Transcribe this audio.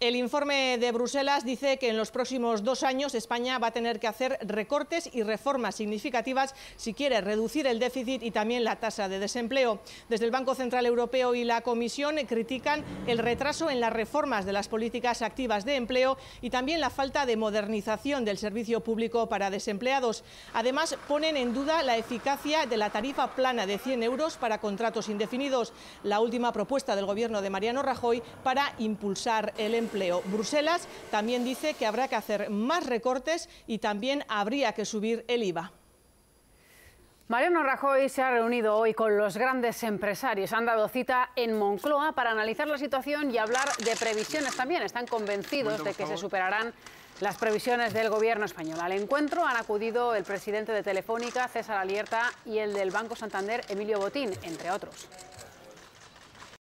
El informe de Bruselas dice que en los próximos dos años España va a tener que hacer recortes y reformas significativas si quiere reducir el déficit y también la tasa de desempleo. Desde el Banco Central Europeo y la Comisión critican el retraso en las reformas de las políticas activas de empleo y también la falta de modernización del servicio público para desempleados. Además, ponen en duda la eficacia de la tarifa plana de 100 euros para contratos indefinidos, la última propuesta del Gobierno de Mariano Rajoy para impulsar el empleo. Bruselas también dice que habrá que hacer más recortes y también habría que subir el IVA. Mariano Rajoy se ha reunido hoy con los grandes empresarios. Han dado cita en Moncloa para analizar la situación y hablar de previsiones también. Están convencidos de que se superarán las previsiones del gobierno español. Al encuentro han acudido el presidente de Telefónica, César Alierta, y el del Banco Santander, Emilio Botín, entre otros.